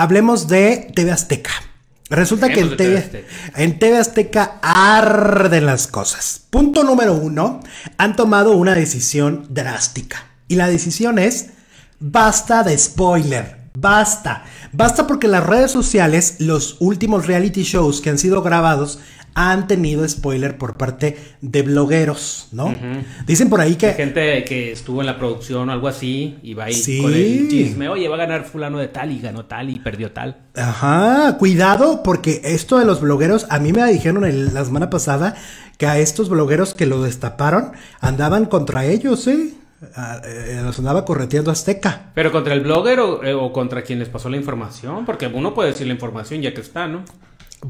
Hablemos de TV Azteca. Resulta que en TV, Azteca arden las cosas. Punto número uno, han tomado una decisión drástica. Y la decisión es, basta de spoiler, basta. Basta porque las redes sociales, los últimos reality shows que han sido grabados, han tenido spoiler por parte de blogueros, ¿no? Dicen por ahí que... gente que estuvo en la producción o algo así y va ahí con el chisme, oye, va a ganar fulano de tal y ganó tal y perdió tal. Ajá, cuidado porque esto de los blogueros, a mí me dijeron la semana pasada que a estos blogueros que lo destaparon andaban contra ellos, ¿eh? eh los andaba correteando Azteca. ¿Pero contra el blogger eh, o, contra quien les pasó la información? Porque uno puede decir la información ya que está, ¿no?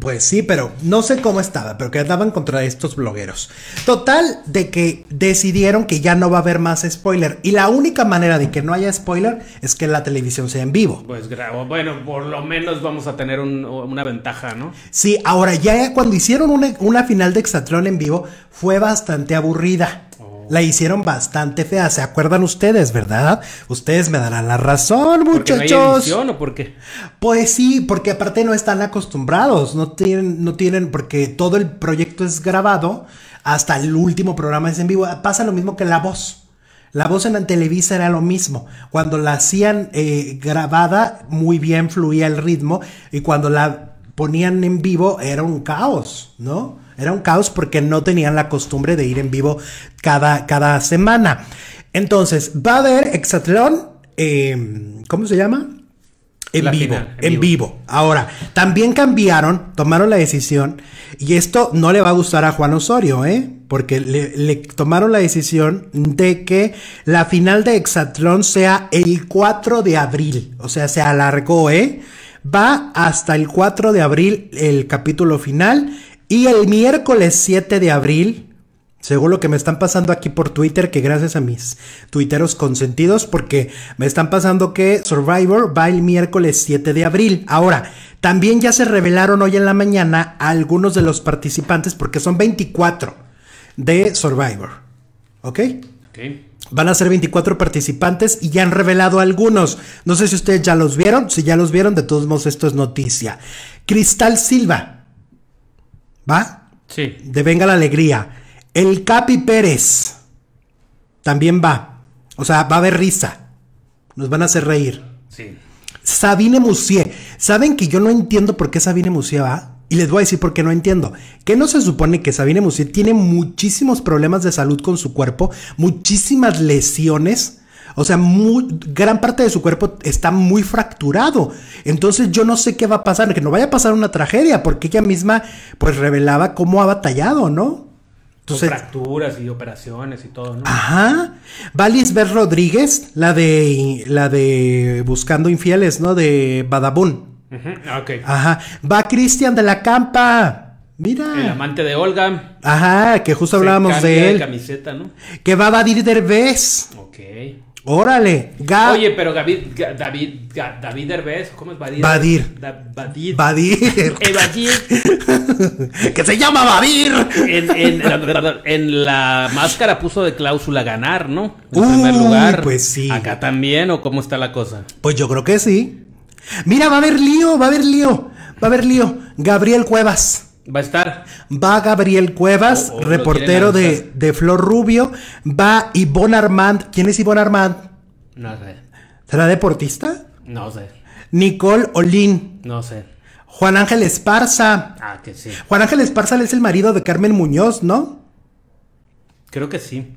Pues sí, pero no sé cómo estaba, pero que andaban contra estos blogueros. Total, de que decidieron que ya no va a haber más spoiler. Y la única manera de que no haya spoiler es que la televisión sea en vivo. Pues grabo. Bueno, por lo menos vamos a tener una ventaja, ¿no? Sí, ahora ya cuando hicieron una, final de Exatlón en vivo fue bastante aburrida. La hicieron bastante fea, ¿se acuerdan ustedes, verdad? Ustedes me darán la razón, muchachos. no hay o por qué? Pues sí, porque aparte no están acostumbrados, no tienen, no tienen, porque todo el proyecto es grabado, hasta el último programa es en vivo. Pasa lo mismo que la voz. La voz en la Televisa era lo mismo. Cuando la hacían eh, grabada, muy bien fluía el ritmo, y cuando la ponían en vivo era un caos, ¿no? Era un caos porque no tenían la costumbre de ir en vivo cada, cada semana. Entonces, va a haber Exatlón, em, ¿cómo se llama? En vivo, en, vivo. Ahora, también cambiaron, tomaron la decisión, y esto no le va a gustar a Juan Osorio, ¿eh? Porque le, le tomaron la decisión de que la final de Hexatlón sea el 4 de abril. O sea, se alargó, ¿eh? Va hasta el 4 de abril el capítulo final. Y el miércoles 7 de abril, según lo que me están pasando aquí por Twitter, que gracias a mis tuiteros consentidos, porque me están pasando que Survivor va el miércoles 7 de abril. Ahora, también ya se revelaron hoy en la mañana algunos de los participantes, porque son 24 de Survivor. ¿Ok? Ok. Van a ser 24 participantes y ya han revelado algunos. No sé si ustedes ya los vieron. Si ya los vieron, de todos modos, esto es noticia. Cristal Silva ¿Va? Sí. De Venga la Alegría. El Capi Pérez también va. O sea, va a haber risa. Nos van a hacer reír. Sí. Sabine Musier. ¿Saben que yo no entiendo por qué Sabine Musier va? Y les voy a decir por qué no entiendo. Que no se supone que Sabine Musier tiene muchísimos problemas de salud con su cuerpo, muchísimas lesiones o sea, gran parte de su cuerpo está muy fracturado. Entonces yo no sé qué va a pasar, que no vaya a pasar una tragedia, porque ella misma pues revelaba cómo ha batallado, ¿no? Entonces, fracturas y operaciones y todo, ¿no? Ajá. Va Lisbeth Rodríguez, la de la de Buscando Infieles, ¿no? De Badabun. Ah, okay. Ajá. Va Cristian de la Campa. Mira. El amante de Olga. Ajá, que justo hablábamos de él. camiseta, ¿no? Que va a Badir Derbez. Ok. Órale, Oye, pero David, David, David ¿cómo es Badir? Badir. Badir. Badir. que se llama Badir. En, la máscara puso de cláusula ganar, ¿no? En primer lugar. Pues sí. Acá también, ¿o cómo está la cosa? Pues yo creo que sí. Mira, va a haber lío, va a haber lío, va a haber lío. Gabriel Cuevas. Va a estar. Va Gabriel Cuevas, oh, oh, reportero de, Flor Rubio. Va Ivonne Armand. ¿Quién es Ivonne Armand? No sé. ¿Será deportista? No sé. Nicole Olin No sé. Juan Ángel Esparza. Ah, que sí. Juan Ángel Esparza es el marido de Carmen Muñoz, ¿no? Creo que sí.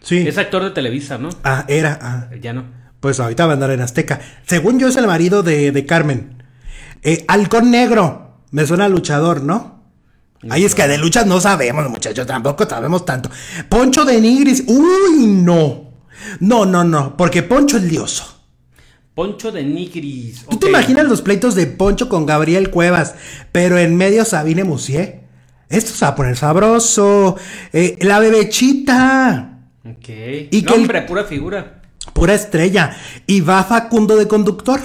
Sí. Es actor de Televisa, ¿no? Ah, era. Ah. Eh, ya no. Pues ahorita va a andar en Azteca. Según yo es el marido de, Carmen. Eh, Halcón Negro. Me suena luchador, ¿no? Ahí es que de luchas no sabemos, muchachos, tampoco sabemos tanto. Poncho de Nigris, uy, no. No, no, no, porque Poncho es lioso. Poncho de Nigris. ¿Tú te imaginas los pleitos de Poncho con Gabriel Cuevas, pero en medio Sabine musié Esto se va a poner sabroso. Eh, la bebechita. Ok. Y hombre, pura figura. Pura estrella. Y va Facundo de conductor.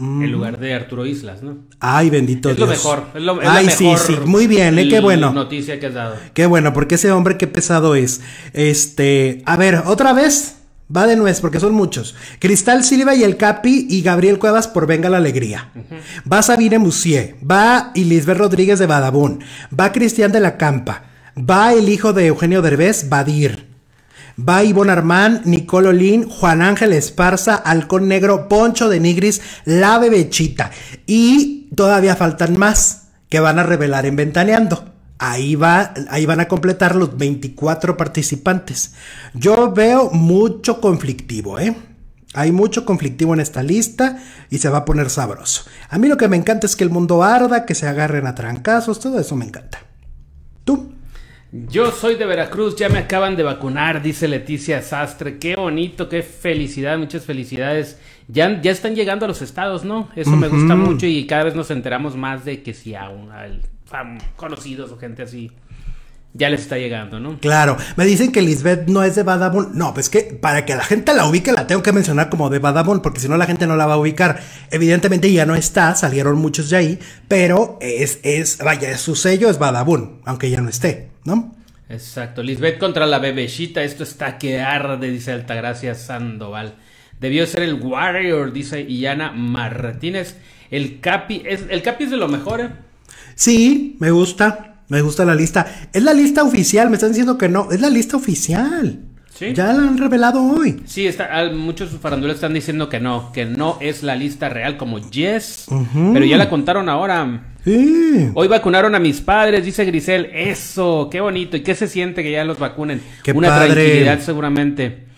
En mm. lugar de Arturo Islas, ¿no? Ay, bendito es Dios. lo mejor. Es lo, mejor. Ay, sí, sí. Muy bien, ¿eh? qué bueno. Noticia que has dado. Qué bueno, porque ese hombre qué pesado es. Este. A ver, otra vez. Va de nuez, porque son muchos. Cristal Silva y el Capi y Gabriel Cuevas por Venga la Alegría. Va Sabine Moussier, Va Lisbeth Rodríguez de Badabún. Va Cristian de la Campa. Va el hijo de Eugenio Derbez, Badir va Ivonne Armán, Nicole Olín, Juan Ángel Esparza, Halcón Negro, Poncho de Nigris, La Bebechita. Y todavía faltan más que van a revelar en Ventaneando. Ahí, va, ahí van a completar los 24 participantes. Yo veo mucho conflictivo, ¿eh? Hay mucho conflictivo en esta lista y se va a poner sabroso. A mí lo que me encanta es que el mundo arda, que se agarren a trancazos, todo eso me encanta. ¿Tú? Yo soy de Veracruz, ya me acaban de vacunar, dice Leticia Sastre. Qué bonito, qué felicidad, muchas felicidades. Ya, ya están llegando a los estados, ¿no? Eso me gusta mucho y cada vez nos enteramos más de que si aún conocidos o gente así ya les está llegando, ¿no? Claro, me dicen que Lisbeth no es de Badabun. No, pues que para que la gente la ubique la tengo que mencionar como de Badabun, porque si no la gente no la va a ubicar. Evidentemente ya no está, salieron muchos de ahí, pero es, es, vaya, su sello es Badabun, aunque ya no esté, ¿no? Exacto, Lisbeth contra la bebecita, esto está que arde, dice Altagracia Sandoval. Debió ser el Warrior, dice Iana Martínez. El Capi, es, el Capi es de lo mejor, ¿eh? Sí, me gusta. Me gusta la lista. Es la lista oficial, me están diciendo que no. Es la lista oficial. ¿Sí? Ya la han revelado hoy. Sí, está, muchos farandules están diciendo que no, que no es la lista real como Yes, pero ya la contaron ahora. Sí. Hoy vacunaron a mis padres, dice Grisel. Eso, qué bonito. ¿Y qué se siente que ya los vacunen? Qué Una tranquilidad seguramente.